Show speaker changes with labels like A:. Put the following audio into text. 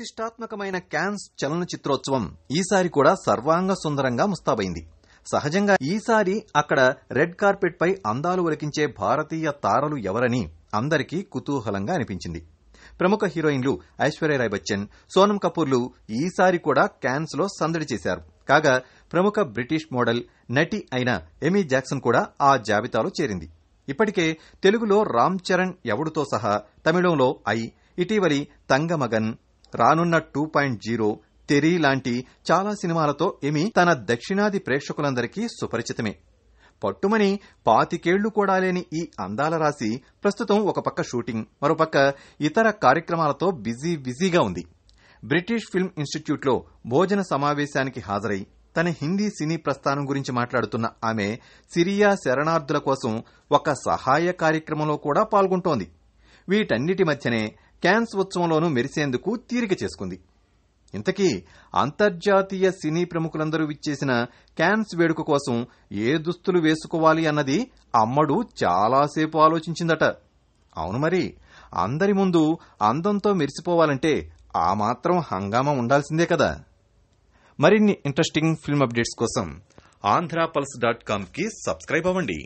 A: ప్రతిష్టాత్మకమైన క్యాన్స్ చలన చిత్రోత్సవం ఈసారి కూడా సర్వాంగ సుందరంగా ముస్తాబైంది సహజంగా ఈసారి అక్కడ రెడ్ కార్పెట్ పై అందాలు ఒలికించే భారతీయ తారలు ఎవరని అందరికీ కుతూహలంగా అనిపించింది ప్రముఖ హీరోయిన్లు ఐశ్వర్యరాయ్ బచ్చన్ సోనం కపూర్లు ఈసారి కూడా క్యాన్స్ లో సందడి చేశారు కాగా ప్రముఖ బ్రిటిష్ మోడల్ నటి అయిన ఎమీ జాక్సన్ కూడా ఆ జాబితాలో చేరింది ఇప్పటికే తెలుగులో రామ్ చరణ్ ఎవడుతో సహా తమిళంలో ఐ ఇటీవలి తంగమగన్ రానున్న టూ పాయింట్ జీరో తెరీ లాంటి చాలా సినిమాలతో ఎమి తన దక్షిణాది ప్రేక్షకులందరికీ సుపరిచితమే పట్టుమని పాతికేళ్లు కూడా లేని ఈ అందాల రాశి ప్రస్తుతం ఒక పక్క షూటింగ్ మరోపక్క ఇతర కార్యక్రమాలతో బిజీ బిజీగా ఉంది బ్రిటిష్ ఫిల్మ్ ఇన్స్టిట్యూట్లో భోజన సమావేశానికి హాజరై తన హిందీ సినీ ప్రస్థానం గురించి మాట్లాడుతున్న ఆమె సిరియా శరణార్థుల కోసం ఒక సహాయ కార్యక్రమంలో కూడా పాల్గొంటోంది వీటన్నిటి మధ్యనే క్యాన్స్ ఉత్సవంలోనూ మెరిసేందుకు తీరిక చేసుకుంది ఇంతకీ అంతర్జాతీయ సినీ ప్రముఖులందరూ విచ్చేసిన క్యాన్స్ వేడుక కోసం ఏ దుస్తులు వేసుకోవాలి అన్నది అమ్మడు చాలాసేపు ఆలోచించిందట అవును మరి అందరి ముందు అందంతో మెరిసిపోవాలంటే ఆ మాత్రం హంగామా ఉండాల్సిందే కదా మరిన్ని ఇంట్రెస్టింగ్ ఫిల్మ్ అప్డేట్స్ కోసం ఆంధ్రాపల్స్ డాట్ కామ్కి సబ్స్క్రైబ్ అవ్వండి